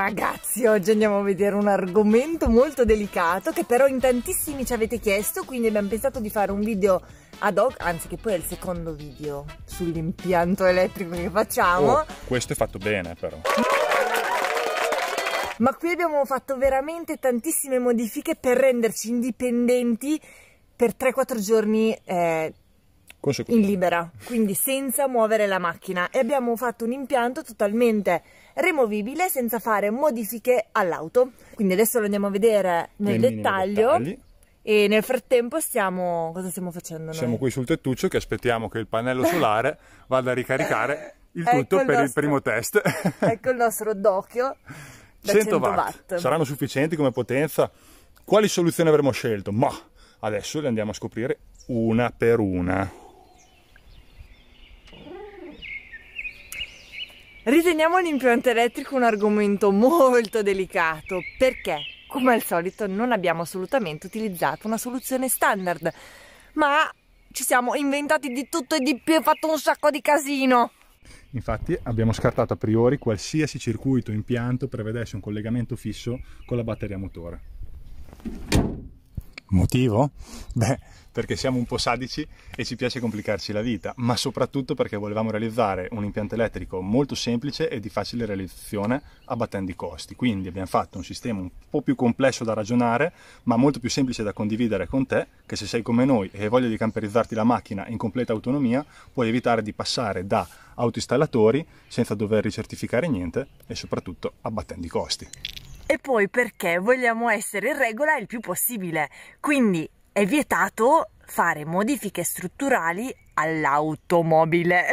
Ragazzi, oggi andiamo a vedere un argomento molto delicato che però in tantissimi ci avete chiesto, quindi abbiamo pensato di fare un video ad hoc, anzi che poi è il secondo video sull'impianto elettrico che facciamo. Oh, questo è fatto bene però. Ma qui abbiamo fatto veramente tantissime modifiche per renderci indipendenti per 3-4 giorni eh, in libera, quindi senza muovere la macchina e abbiamo fatto un impianto totalmente removibile senza fare modifiche all'auto. Quindi adesso lo andiamo a vedere nel, nel dettaglio. E nel frattempo stiamo... cosa stiamo facendo noi? Siamo qui sul tettuccio che aspettiamo che il pannello solare vada a ricaricare il ecco tutto ecco il per nostro... il primo test. ecco il nostro docchio 100, 100 watt. watt. Saranno sufficienti come potenza? Quali soluzioni avremmo scelto? Ma adesso le andiamo a scoprire una per una. Riteniamo l'impianto elettrico un argomento molto delicato perché, come al solito, non abbiamo assolutamente utilizzato una soluzione standard, ma ci siamo inventati di tutto e di più e fatto un sacco di casino. Infatti abbiamo scartato a priori qualsiasi circuito impianto prevedesse un collegamento fisso con la batteria motore. Motivo? Beh, perché siamo un po' sadici e ci piace complicarci la vita, ma soprattutto perché volevamo realizzare un impianto elettrico molto semplice e di facile realizzazione abbattendo i costi. Quindi abbiamo fatto un sistema un po' più complesso da ragionare, ma molto più semplice da condividere con te, che se sei come noi e hai voglia di camperizzarti la macchina in completa autonomia, puoi evitare di passare da autoinstallatori senza dover ricertificare niente e soprattutto abbattendo i costi e poi perché vogliamo essere in regola il più possibile. Quindi è vietato fare modifiche strutturali all'automobile.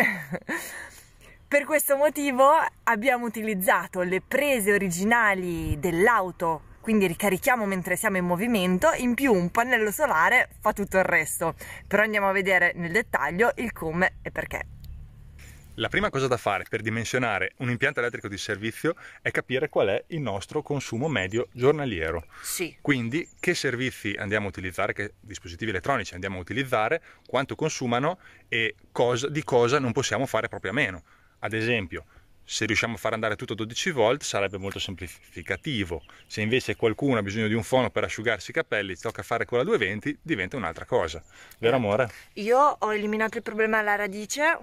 per questo motivo abbiamo utilizzato le prese originali dell'auto quindi ricarichiamo mentre siamo in movimento, in più un pannello solare fa tutto il resto. Però andiamo a vedere nel dettaglio il come e perché. La prima cosa da fare per dimensionare un impianto elettrico di servizio è capire qual è il nostro consumo medio giornaliero. Sì. Quindi che servizi andiamo a utilizzare, che dispositivi elettronici andiamo a utilizzare, quanto consumano e cosa, di cosa non possiamo fare proprio a meno. Ad esempio, se riusciamo a far andare tutto a 12 volt sarebbe molto semplificativo. Se invece qualcuno ha bisogno di un fono per asciugarsi i capelli, tocca fare con la 220, diventa un'altra cosa. Vero eh, amore? Io ho eliminato il problema alla radice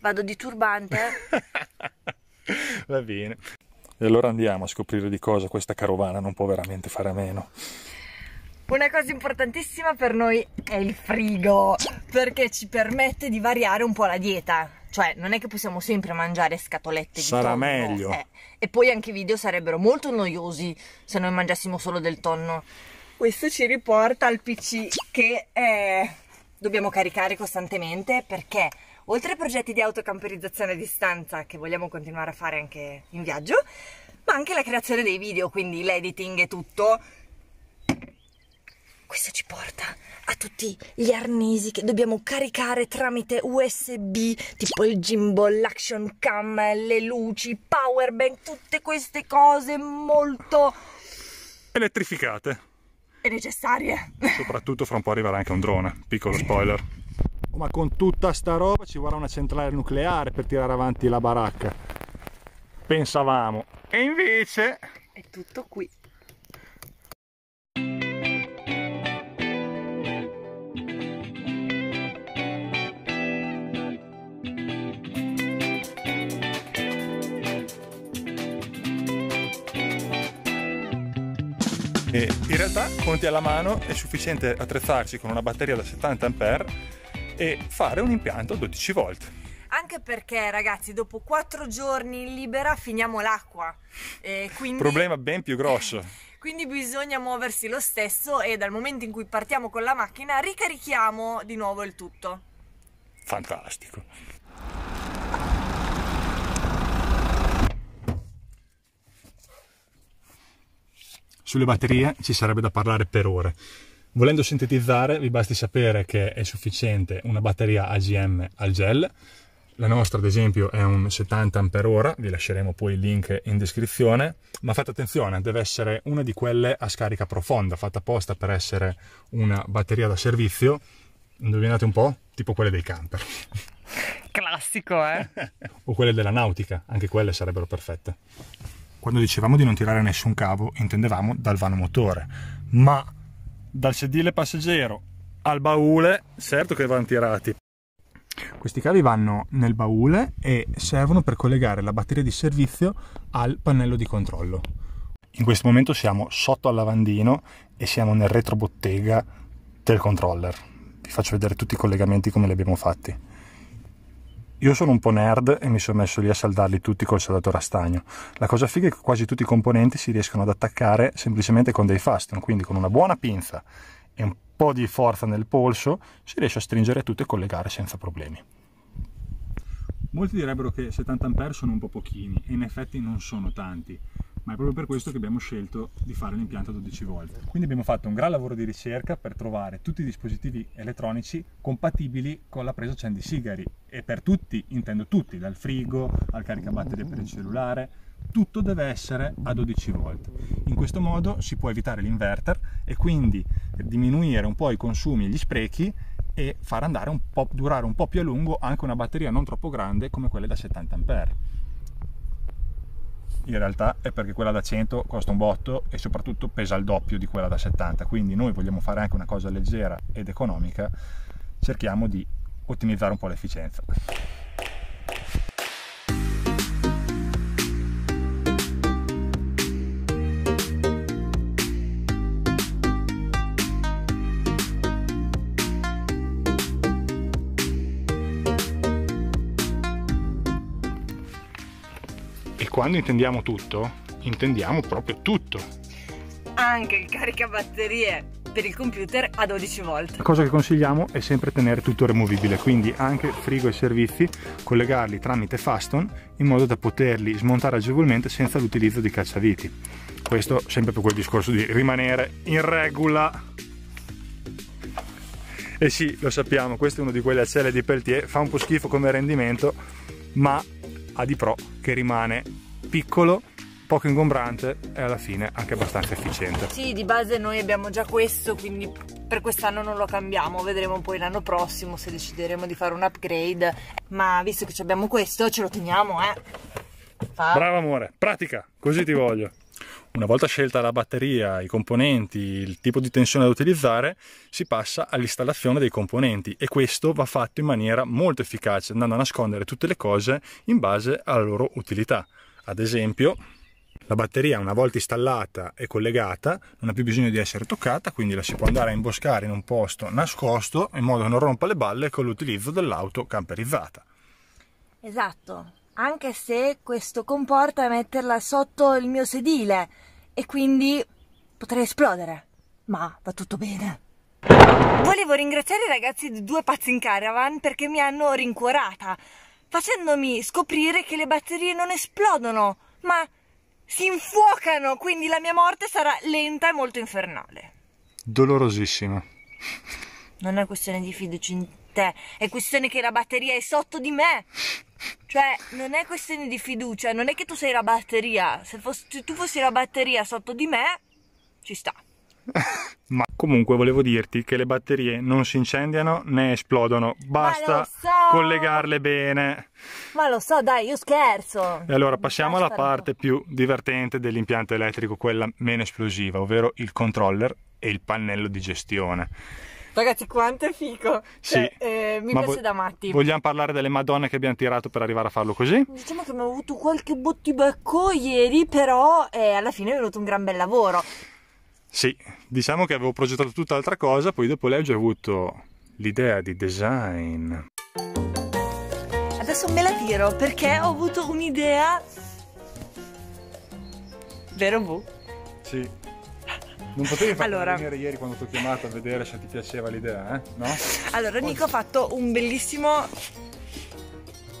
Vado di turbante. Va bene. E allora andiamo a scoprire di cosa questa carovana non può veramente fare a meno. Una cosa importantissima per noi è il frigo, perché ci permette di variare un po' la dieta. Cioè, non è che possiamo sempre mangiare scatolette di tonno. Sarà meglio. Eh. E poi anche i video sarebbero molto noiosi se noi mangiassimo solo del tonno. Questo ci riporta al PC che è dobbiamo caricare costantemente perché oltre ai progetti di autocamperizzazione a distanza che vogliamo continuare a fare anche in viaggio, ma anche la creazione dei video, quindi l'editing e tutto, questo ci porta a tutti gli arnesi che dobbiamo caricare tramite USB, tipo il gimbal, l'action cam, le luci, power bank, tutte queste cose molto elettrificate e necessarie. Soprattutto fra un po' arriverà anche un drone, piccolo spoiler. Ma con tutta sta roba ci vorrà una centrale nucleare per tirare avanti la baracca. Pensavamo. E invece... È tutto qui. In realtà, conti alla mano, è sufficiente attrezzarsi con una batteria da 70A e fare un impianto 12 V. Anche perché, ragazzi, dopo 4 giorni in libera finiamo l'acqua. Eh, quindi... Problema ben più grosso. quindi bisogna muoversi lo stesso e dal momento in cui partiamo con la macchina ricarichiamo di nuovo il tutto. Fantastico. Sulle batterie ci sarebbe da parlare per ore. Volendo sintetizzare, vi basti sapere che è sufficiente una batteria AGM al gel. La nostra, ad esempio, è un 70 Ah, vi lasceremo poi il link in descrizione, ma fate attenzione, deve essere una di quelle a scarica profonda, fatta apposta per essere una batteria da servizio, indovinate un po', tipo quelle dei camper. Classico, eh? o quelle della nautica, anche quelle sarebbero perfette. Quando dicevamo di non tirare nessun cavo, intendevamo dal vano motore, ma dal sedile passeggero al baule, certo che vanno tirati. Questi cavi vanno nel baule e servono per collegare la batteria di servizio al pannello di controllo. In questo momento siamo sotto al lavandino e siamo nel retrobottega del controller. Vi faccio vedere tutti i collegamenti come li abbiamo fatti. Io sono un po' nerd e mi sono messo lì a saldarli tutti col saldatore a stagno. La cosa figa è che quasi tutti i componenti si riescono ad attaccare semplicemente con dei fasten, quindi con una buona pinza e un po' di forza nel polso si riesce a stringere tutto e collegare senza problemi. Molti direbbero che 70A sono un po' pochini e in effetti non sono tanti, ma è proprio per questo che abbiamo scelto di fare l'impianto a 12 volte. Quindi abbiamo fatto un gran lavoro di ricerca per trovare tutti i dispositivi elettronici compatibili con la presa accendi sigari e per tutti, intendo tutti, dal frigo al caricabatterie per il cellulare, tutto deve essere a 12 volt. In questo modo si può evitare l'inverter e quindi diminuire un po' i consumi e gli sprechi e far andare un po', durare un po' più a lungo anche una batteria non troppo grande come quelle da 70 A in realtà è perché quella da 100 costa un botto e soprattutto pesa il doppio di quella da 70 quindi noi vogliamo fare anche una cosa leggera ed economica cerchiamo di ottimizzare un po' l'efficienza quando intendiamo tutto, intendiamo proprio tutto. Anche il caricabatterie per il computer a 12 volt. La cosa che consigliamo è sempre tenere tutto removibile, quindi anche frigo e servizi collegarli tramite Faston in modo da poterli smontare agevolmente senza l'utilizzo di cacciaviti. Questo sempre per quel discorso di rimanere in regola. E eh sì, lo sappiamo, questo è uno di quelle acelle di Peltier, fa un po' schifo come rendimento, ma ha di pro che rimane piccolo poco ingombrante e alla fine anche abbastanza efficiente. Sì, di base noi abbiamo già questo, quindi per quest'anno non lo cambiamo, vedremo poi l'anno prossimo se decideremo di fare un upgrade, ma visto che abbiamo questo ce lo teniamo, eh. Fa. Brava amore, pratica, così ti voglio. Una volta scelta la batteria, i componenti, il tipo di tensione da utilizzare, si passa all'installazione dei componenti e questo va fatto in maniera molto efficace, andando a nascondere tutte le cose in base alla loro utilità ad esempio, la batteria una volta installata e collegata non ha più bisogno di essere toccata, quindi la si può andare a imboscare in un posto nascosto in modo che non rompa le balle con l'utilizzo dell'auto camperizzata. Esatto, anche se questo comporta metterla sotto il mio sedile e quindi potrei esplodere, ma va tutto bene. Volevo ringraziare i ragazzi di Due Pazzi in Caravan perché mi hanno rincuorata facendomi scoprire che le batterie non esplodono, ma si infuocano, quindi la mia morte sarà lenta e molto infernale. Dolorosissima. Non è questione di fiducia in te, è questione che la batteria è sotto di me. Cioè, non è questione di fiducia, non è che tu sei la batteria. Se, fossi, se tu fossi la batteria sotto di me, ci sta. Ma comunque volevo dirti che le batterie non si incendiano né esplodono, basta so. collegarle bene. Ma lo so, dai, io scherzo. E allora passiamo alla parte più divertente dell'impianto elettrico, quella meno esplosiva, ovvero il controller e il pannello di gestione. Ragazzi, quanto è fico! Cioè, sì, eh, mi piace da matti. Vogliamo parlare delle madonne che abbiamo tirato per arrivare a farlo così? Diciamo che abbiamo avuto qualche bottibecco ieri, però eh, alla fine è venuto un gran bel lavoro. Sì, diciamo che avevo progettato tutt'altra cosa, poi dopo lei ho già avuto l'idea di design. Adesso me la tiro perché ho avuto un'idea... Vero Bu? Sì. Non potevi farmi allora... venire ieri quando ti ho chiamato a vedere se ti piaceva l'idea, eh? No? Allora, Nico ha fatto un bellissimo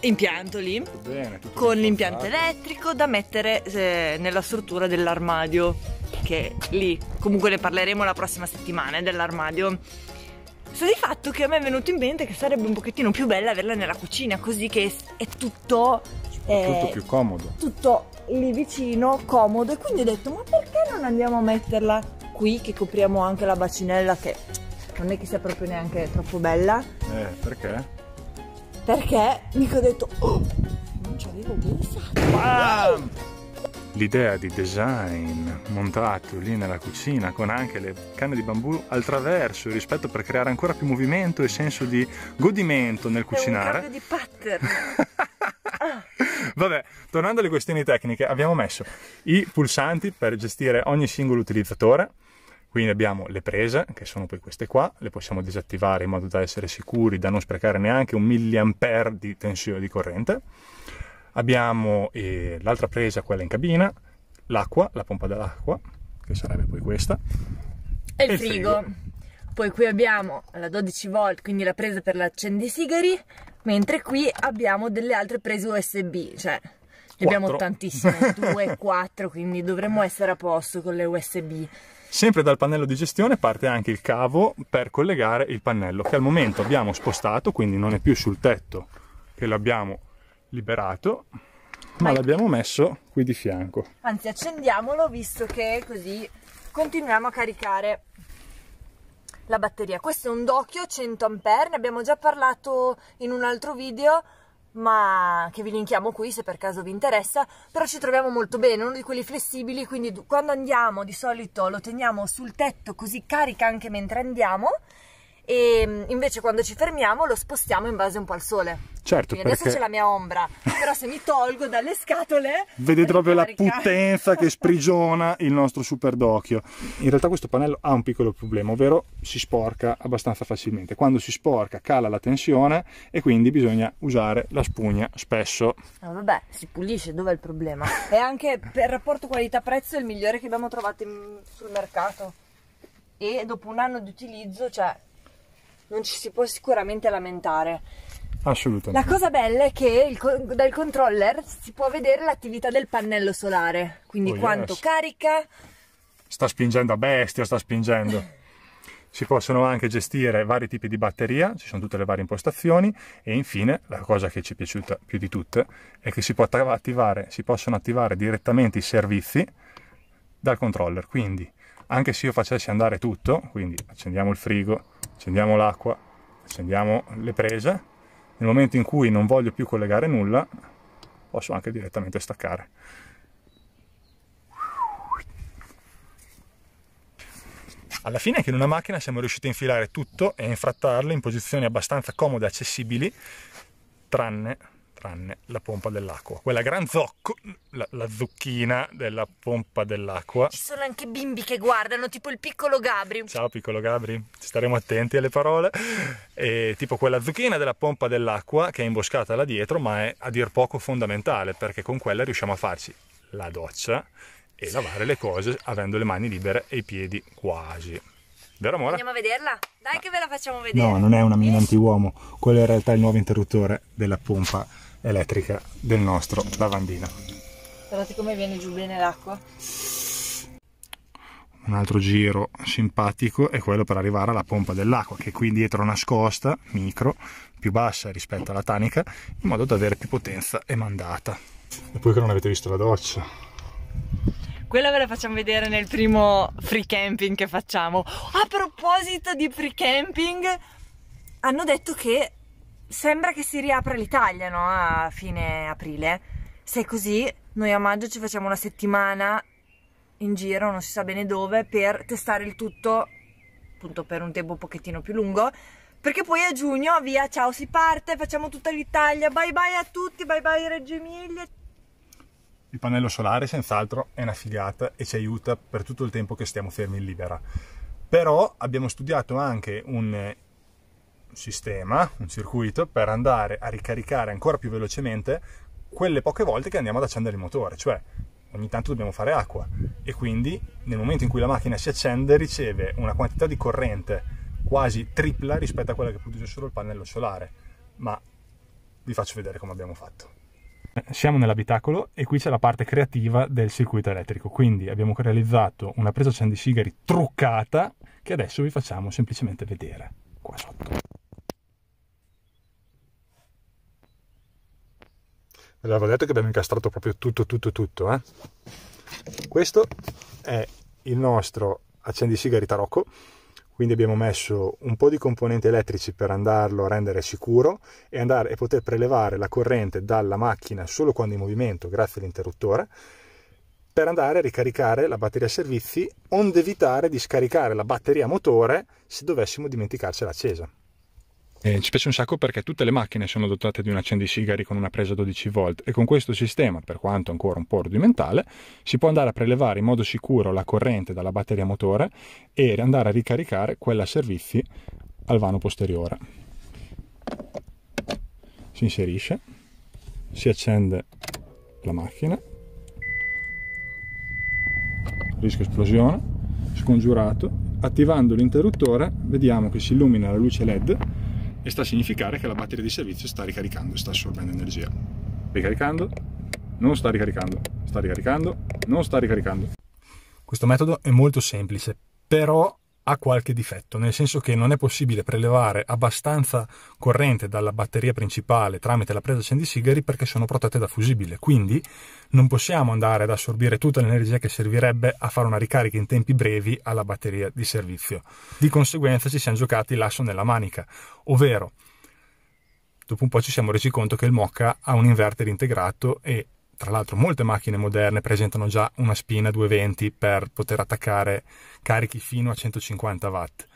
impianto lì Bene, con l'impianto elettrico da mettere eh, nella struttura dell'armadio che è lì comunque ne parleremo la prossima settimana eh, dell'armadio sta di fatto che a me è venuto in mente che sarebbe un pochettino più bella averla nella cucina così che è tutto tutto eh, più comodo tutto lì vicino comodo e quindi ho detto ma perché non andiamo a metterla qui che copriamo anche la bacinella che non è che sia proprio neanche troppo bella eh perché? perché mica ho detto oh, non ci avevo pensato Bam! L'idea di design montato lì nella cucina con anche le canne di bambù al traverso rispetto per creare ancora più movimento e senso di godimento nel cucinare. È un di pattern. Vabbè, tornando alle questioni tecniche, abbiamo messo i pulsanti per gestire ogni singolo utilizzatore, quindi abbiamo le prese, che sono poi queste qua, le possiamo disattivare in modo da essere sicuri, da non sprecare neanche un milliampere di tensione di corrente. Abbiamo eh, l'altra presa, quella in cabina, l'acqua, la pompa dell'acqua, che sarebbe poi questa. E, il, e frigo. il frigo. Poi qui abbiamo la 12 v quindi la presa per l'accendisigari, mentre qui abbiamo delle altre prese USB, cioè ne abbiamo tantissime, 2, 4, quindi dovremmo essere a posto con le USB. Sempre dal pannello di gestione parte anche il cavo per collegare il pannello che al momento abbiamo spostato, quindi non è più sul tetto che l'abbiamo liberato, ma l'abbiamo messo qui di fianco. Anzi, accendiamolo visto che così continuiamo a caricare la batteria. Questo è un Docchio 100A, ne abbiamo già parlato in un altro video ma che vi linkiamo qui se per caso vi interessa, però ci troviamo molto bene, uno di quelli flessibili, quindi quando andiamo di solito lo teniamo sul tetto così carica anche mentre andiamo e mm, invece quando ci fermiamo lo spostiamo in base un po' al sole. Certo, Quindi adesso c'è la mia ombra, però se mi tolgo dalle scatole... Vedete proprio la puttenza che sprigiona il nostro super d'occhio. In realtà questo pannello ha un piccolo problema, ovvero si sporca abbastanza facilmente. Quando si sporca cala la tensione e quindi bisogna usare la spugna spesso. Ah, vabbè, si pulisce, dov'è il problema? E anche per rapporto qualità-prezzo è il migliore che abbiamo trovato in... sul mercato. E dopo un anno di utilizzo, cioè non ci si può sicuramente lamentare. Assolutamente. La cosa bella è che co- dal controller si può vedere l'attività del pannello solare, quindi oh, quanto yes. carica. Sta spingendo a bestia, sta spingendo. si possono anche gestire vari tipi di batteria, ci sono tutte le varie impostazioni e infine la cosa che ci è piaciuta più di tutte è che si, attivare, si possono attivare direttamente i servizi dal controller, quindi anche se io facessi andare tutto, quindi accendiamo il frigo, accendiamo l'acqua, accendiamo le prese, nel momento in cui non voglio più collegare nulla, posso anche direttamente staccare. Alla fine anche in una macchina siamo riusciti a infilare tutto e a infrattarle in posizioni abbastanza comode e accessibili, tranne tranne la pompa dell'acqua. Quella gran zocco, la, la, zucchina della pompa dell'acqua. Ci sono anche bimbi che guardano, tipo il piccolo Gabri. Ciao piccolo Gabri, ci staremo attenti alle parole. E, tipo quella zucchina della pompa dell'acqua che è imboscata là dietro, ma è a dir poco fondamentale perché con quella riusciamo a farci la doccia e lavare le cose avendo le mani libere e i piedi quasi. Vero amore? Andiamo a vederla? Dai che ve la facciamo vedere. No, non è una mina anti-uomo, quello è in realtà il nuovo interruttore della pompa elettrica del nostro lavandino. Guardate come viene giù bene l'acqua. Un altro giro simpatico è quello per arrivare alla pompa dell'acqua, che è qui dietro nascosta, micro, più bassa rispetto alla tanica, in modo da avere più potenza emandata. E poi che non avete visto la doccia. Quella ve la facciamo vedere nel primo free camping che facciamo. A proposito di free camping, hanno detto che sembra che si riapra l'Italia, no? A fine aprile. Se è così, noi a maggio ci facciamo una settimana in giro, non si sa bene dove, per testare il tutto, appunto per un tempo un pochettino più lungo, perché poi a giugno, via, ciao, si parte, facciamo tutta l'Italia, bye bye a tutti, bye bye Reggio Emilia. Il pannello solare senz'altro è una figata e ci aiuta per tutto il tempo che stiamo fermi in libera. Però abbiamo studiato anche un sistema, un circuito per andare a ricaricare ancora più velocemente quelle poche volte che andiamo ad accendere il motore, cioè ogni tanto dobbiamo fare acqua e quindi nel momento in cui la macchina si accende riceve una quantità di corrente quasi tripla rispetto a quella che produce solo il pannello solare, ma vi faccio vedere come abbiamo fatto. Siamo nell'abitacolo e qui c'è la parte creativa del circuito elettrico, quindi abbiamo realizzato una presa accendisigari truccata che adesso vi facciamo semplicemente vedere qua sotto. ve L'avevo detto che abbiamo incastrato proprio tutto, tutto, tutto. Eh? Questo è il nostro accendisigari Tarocco. Quindi abbiamo messo un po' di componenti elettrici per andarlo a rendere sicuro e, andare, e poter prelevare la corrente dalla macchina solo quando è in movimento, grazie all'interruttore, per andare a ricaricare la batteria servizi, onde evitare di scaricare la batteria motore se dovessimo dimenticarcela accesa. Eh, ci piace un sacco perché tutte le macchine sono dotate di un accendisigari con una presa 12 volt e con questo sistema, per quanto ancora un po' rudimentale, si può andare a prelevare in modo sicuro la corrente dalla batteria motore e andare a ricaricare quella a servizi al vano posteriore. Si inserisce, si accende la macchina, rischio esplosione, scongiurato, attivando l'interruttore vediamo che si illumina la luce led e sta a significare che la batteria di servizio sta ricaricando, sta assorbendo energia. Ricaricando, non sta ricaricando, sta ricaricando, non sta ricaricando. Questo metodo è molto semplice, però ha qualche difetto, nel senso che non è possibile prelevare abbastanza corrente dalla batteria principale tramite la presa di sigari perché sono protette da fusibile, quindi non possiamo andare ad assorbire tutta l'energia che servirebbe a fare una ricarica in tempi brevi alla batteria di servizio. Di conseguenza ci siamo giocati l'asso nella manica, ovvero dopo un po' ci siamo resi conto che il Mocca ha un inverter integrato e tra l'altro molte macchine moderne presentano già una spina 220 per poter attaccare carichi fino a 150 watt.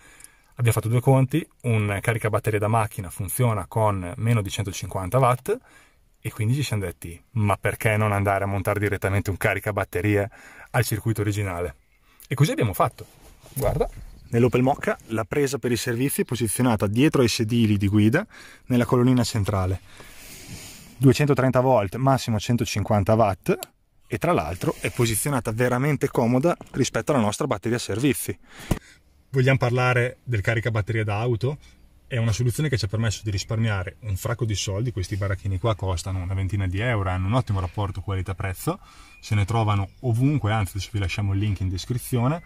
Abbiamo fatto due conti, un caricabatterie da macchina funziona con meno di 150 watt e quindi ci siamo detti ma perché non andare a montare direttamente un caricabatterie al circuito originale? E così abbiamo fatto. Guarda. Nell'Opel Mocca la presa per i servizi è posizionata dietro ai sedili di guida nella colonnina centrale 230 volt, massimo 150 watt e tra l'altro è posizionata veramente comoda rispetto alla nostra batteria servizi. Vogliamo parlare del caricabatterie da auto? È una soluzione che ci ha permesso di risparmiare un fracco di soldi, questi baracchini qua costano una ventina di euro, hanno un ottimo rapporto qualità-prezzo, se ne trovano ovunque, anzi adesso vi lasciamo il link in descrizione,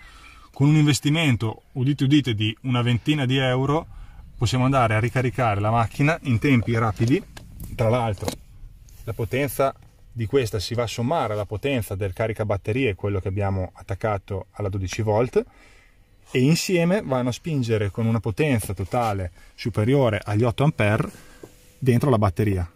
con un investimento, udite udite, di una ventina di euro possiamo andare a ricaricare la macchina in tempi rapidi, tra l'altro la potenza di questa si va a sommare alla potenza del caricabatterie, quello che abbiamo attaccato alla 12 volt, e insieme vanno a spingere con una potenza totale superiore agli 8 A dentro la batteria.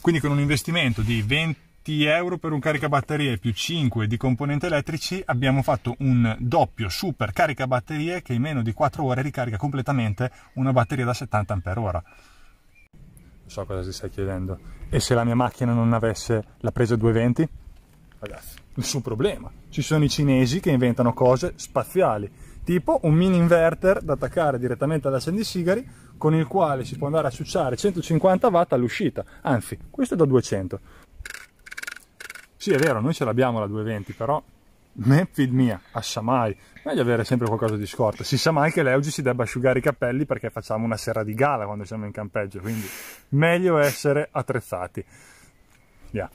Quindi con un investimento di 20 euro per un caricabatterie più 5 di componenti elettrici abbiamo fatto un doppio super caricabatterie che in meno di 4 ore ricarica completamente una batteria da 70 Ah so cosa si stai chiedendo. E se la mia macchina non avesse la presa 220? Ragazzi, nessun problema. Ci sono i cinesi che inventano cose spaziali, tipo un mini inverter da attaccare direttamente sigari con il quale si può andare a succiare 150 watt all'uscita. Anzi, questo è da 200. Sì, è vero, noi ce l'abbiamo la 220, però Nepfid mia, assamai, meglio avere sempre qualcosa di scorta. Si sa mai che lei oggi si debba asciugare i capelli perché facciamo una sera di gala quando siamo in campeggio, quindi meglio essere attrezzati. Yeah.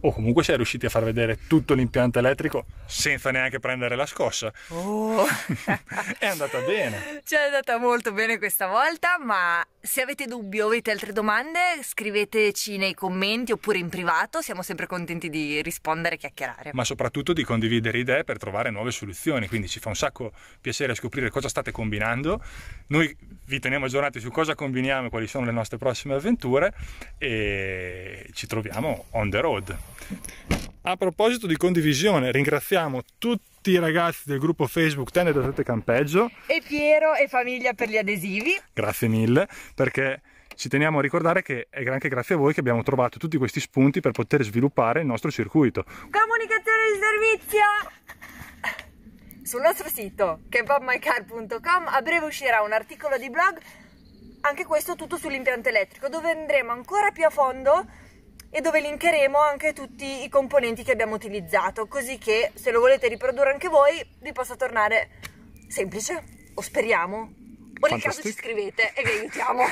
O oh, comunque sei riusciti a far vedere tutto l'impianto elettrico senza neanche prendere la scossa. Oh. è andata bene. Ci è andata molto bene questa volta, ma se avete dubbi o avete altre domande, scriveteci nei commenti oppure in privato, siamo sempre contenti di rispondere e chiacchierare. Ma soprattutto di condividere idee per trovare nuove soluzioni, quindi ci fa un sacco piacere scoprire cosa state combinando. Noi vi teniamo aggiornati su cosa combiniamo e quali sono le nostre prossime avventure e ci troviamo on the road. A proposito di condivisione, ringraziamo tutti tutti i ragazzi del gruppo Facebook Tende da Sette Campeggio e Piero e famiglia per gli adesivi. Grazie mille perché ci teniamo a ricordare che è anche grazie a voi che abbiamo trovato tutti questi spunti per poter sviluppare il nostro circuito. Comunicazione di servizio! Sul nostro sito kebabmycar.com a breve uscirà un articolo di blog, anche questo tutto sull'impianto elettrico, dove andremo ancora più a fondo e dove linkeremo anche tutti i componenti che abbiamo utilizzato, così che se lo volete riprodurre anche voi vi possa tornare semplice, o speriamo, o nel caso ci scrivete e vi aiutiamo.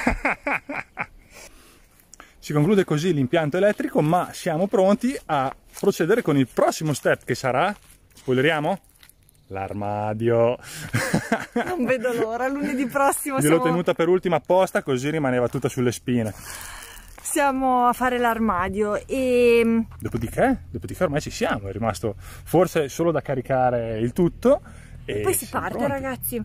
si conclude così l'impianto elettrico, ma siamo pronti a procedere con il prossimo step che sarà, spoileriamo, l'armadio. non vedo l'ora, lunedì prossimo. Gliel'ho siamo... tenuta per ultima apposta così rimaneva tutta sulle spine iniziamo a fare l'armadio e... Mm, dopodiché? Dopodiché ormai ci siamo, è rimasto forse solo da caricare il tutto. E, poi si parte pronti. ragazzi,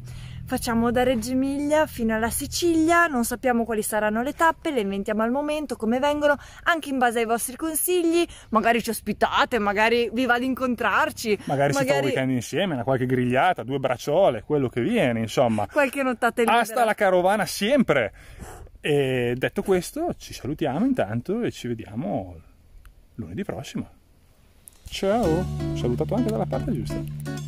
facciamo da Reggio Emilia fino alla Sicilia, non sappiamo quali saranno le tappe, le inventiamo al momento, come vengono, anche in base ai vostri consigli, magari ci ospitate, magari vi va ad incontrarci. Magari, magari... si fa un weekend insieme, una qualche grigliata, due bracciole, quello che viene, insomma. Qualche nottata libera. Hasta la carovana sempre! E detto questo, ci salutiamo intanto e ci vediamo lunedì prossimo. Ciao, salutato anche dalla parte giusta.